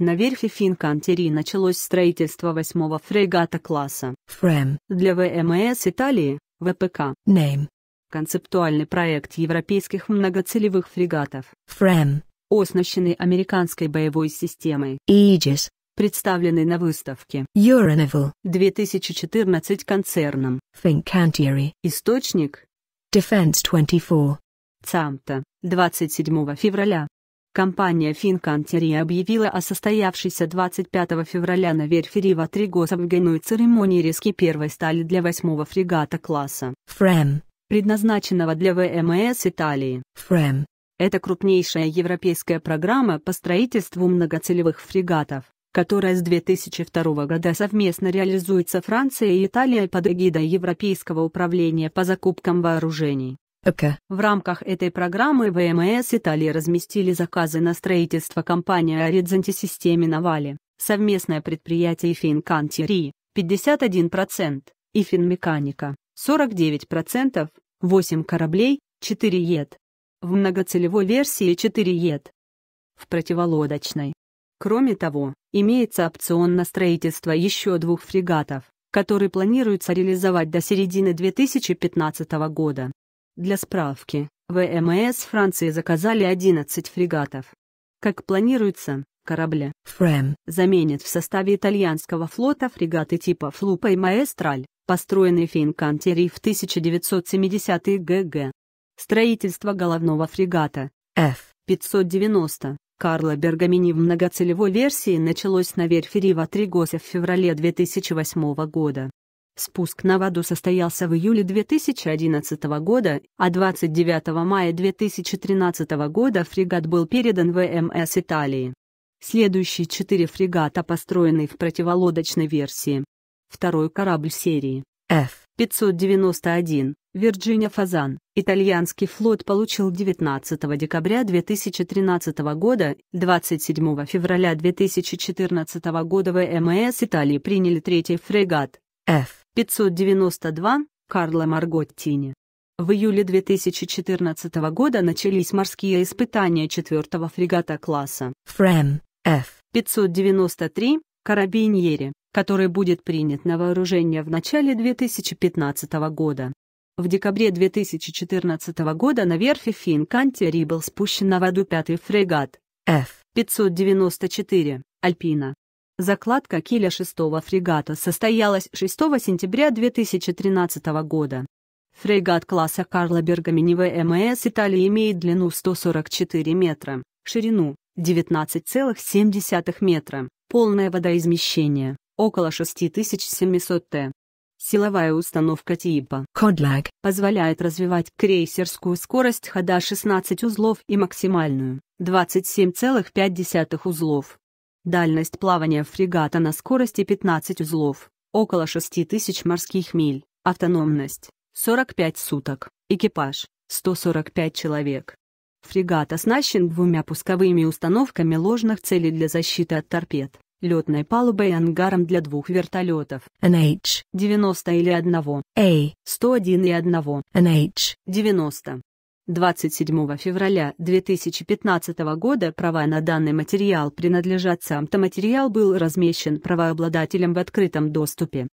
На верфи Финкантери началось строительство восьмого фрегата класса «Фрэм» для ВМС Италии, ВПК. Name. Концептуальный проект европейских многоцелевых фрегатов «Фрэм», оснащенный американской боевой системой «Aegis», представленный на выставке Euronaval 2014 концерном Fincantieri. Источник Defense 24. ЦАМТа, 27 февраля Компания Финкантерия объявила о состоявшейся 25 февраля на верфи Рива Тригозовгену церемонии резки первой стали для восьмого фрегата класса «Фрэм», предназначенного для ВМС Италии. «Фрэм» — это крупнейшая европейская программа по строительству многоцелевых фрегатов, которая с 2002 года совместно реализуется Франция и Италия под эгидой Европейского управления по закупкам вооружений. ЭК. В рамках этой программы ВМС Италии разместили заказы на строительство компании Оридзанти системе Навали, совместное предприятие Финкантири 51%, и Финмеканика 49%, 8 кораблей, 4 ет В многоцелевой версии 4 ет В противолодочной. Кроме того, имеется опцион на строительство еще двух фрегатов, которые планируется реализовать до середины 2015 года. Для справки, ВМС Франции заказали 11 фрегатов. Как планируется, корабля «Фрэм» заменит в составе итальянского флота фрегаты типа «Флупа» и «Маэстраль», построенные Финкантери в 1970-е г.г. Строительство головного фрегата F-590 Карла Бергамини в многоцелевой версии началось на верфи Рива Тригосе в феврале 2008 года. Спуск на воду состоялся в июле 2011 года, а 29 мая 2013 года фрегат был передан ВМС Италии. Следующие четыре фрегата построены в противолодочной версии. Второй корабль серии F-591 «Вирджиния Фазан» итальянский флот получил 19 декабря 2013 года, 27 февраля 2014 года ВМС Италии приняли третий фрегат F 592 Карла Марготтини. В июле 2014 года начались морские испытания четвертого фрегата класса ФРЭМ F 593 «Карабиньери», который будет принят на вооружение в начале 2015 года. В декабре 2014 года на верфи Финкантерри был спущен на воду пятый фрегат F-594 «Альпина», Закладка киля шестого фрегата состоялась 6 сентября 2013 года. Фрегат класса Карла Бергаменеве МС Италии имеет длину 144 метра, ширину 19,7 метра, полное водоизмещение около 6700 Т. Силовая установка типа Codlag позволяет развивать крейсерскую скорость хода 16 узлов и максимальную 27,5 узлов. Дальность плавания фрегата на скорости 15 узлов, около 6000 морских миль, автономность, 45 суток, экипаж, 145 человек. Фрегат оснащен двумя пусковыми установками ложных целей для защиты от торпед, летной палубой и ангаром для двух вертолетов NH 90 или одного, A 101 и одного, NH 90. 27 февраля 2015 года права на данный материал принадлежат сам-то материал был размещен правообладателем в открытом доступе.